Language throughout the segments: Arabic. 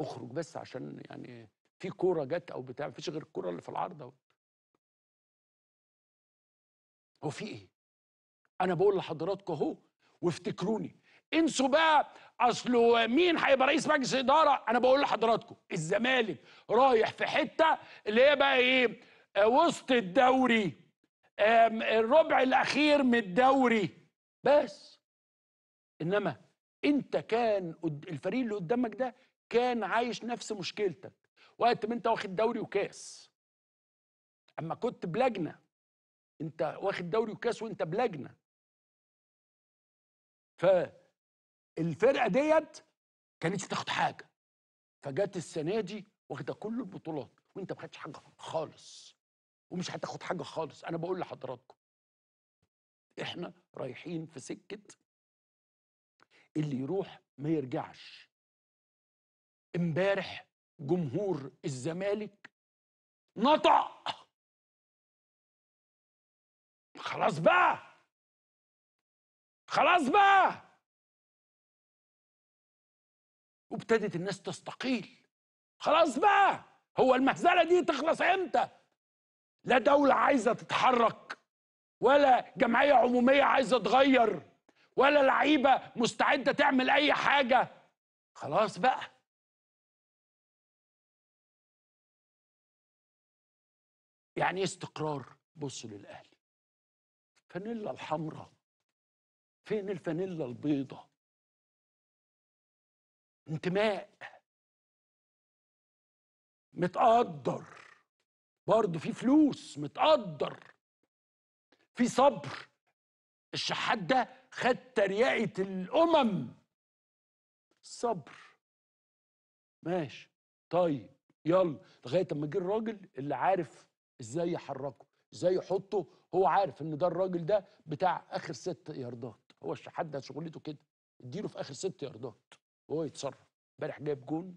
اخرج بس عشان يعني في كوره جت او بتاع مفيش غير الكوره اللي في العارضه هو في ايه انا بقول لحضراتكم اهو وافتكروني انسوا بقى اصل مين هيبقى رئيس مجلس اداره انا بقول لحضراتكم الزمالك رايح في حته اللي هي بقى ايه آه، وسط الدوري الربع الاخير من الدوري بس انما انت كان الفريق اللي قدامك ده كان عايش نفس مشكلتك وقت ما انت واخد دوري وكاس اما كنت بلجنه انت واخد دوري وكاس وانت بلجنه فالفرقه ديت كانتش تاخد حاجه فجت السنه دي واخده كل البطولات وانت ما خدتش حاجه خالص ومش هتاخد حاجه خالص انا بقول لحضراتكم احنا رايحين في سكه اللي يروح ما يرجعش امبارح جمهور الزمالك نطق خلاص بقى خلاص بقى وابتدت الناس تستقيل خلاص بقى هو المهزله دي تخلص امتى لا دوله عايزه تتحرك ولا جمعيه عموميه عايزه تغير ولا لعيبه مستعده تعمل اي حاجه خلاص بقى يعني ايه استقرار بص للاهلي فانيلا الحمراء فين الفانيلا البيضة انتماء متقدر برضه في فلوس متقدر في صبر الشحات ده خد تريقة الأمم صبر ماشي طيب يلا لغاية اما جه الراجل اللي عارف ازاي يحركه ازاي يحطه هو عارف ان ده الراجل ده بتاع اخر ست ياردات هو الشحات ده شغلته كده اديله في اخر ست ياردات وهو يتصرف امبارح جايب جون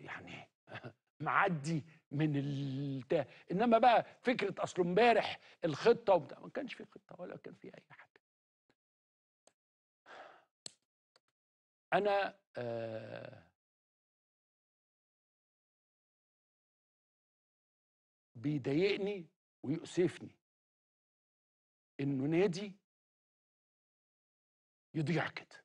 يعني معدي من البتاع انما بقى فكره اصل امبارح الخطه وبتاع ما كانش في خطه ولا كان في اي حاجه انا آه بيضايقني ويؤسفني انه نادي يضيع كده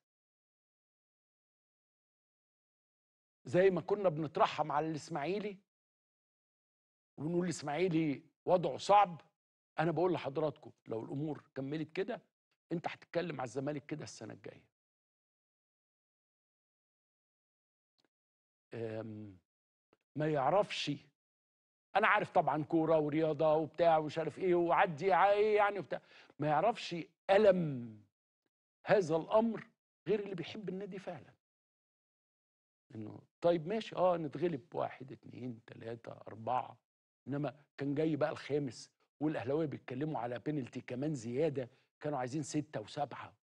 زي ما كنا بنترحم على الاسماعيلي ونقول الاسماعيلي وضعه صعب انا بقول لحضراتكم لو الامور كملت كده انت هتتكلم على الزمالك كده السنه الجايه ما يعرفش انا عارف طبعا كوره ورياضه وبتاع ومش عارف ايه وعدي ايه يعني وبتاع ما يعرفش الم هذا الامر غير اللي بيحب النادي فعلا انه طيب ماشي اه نتغلب واحد اتنين تلاته اربعه انما كان جاي بقى الخامس والاهلاويه بيتكلموا على بينالتي كمان زياده كانوا عايزين سته وسبعه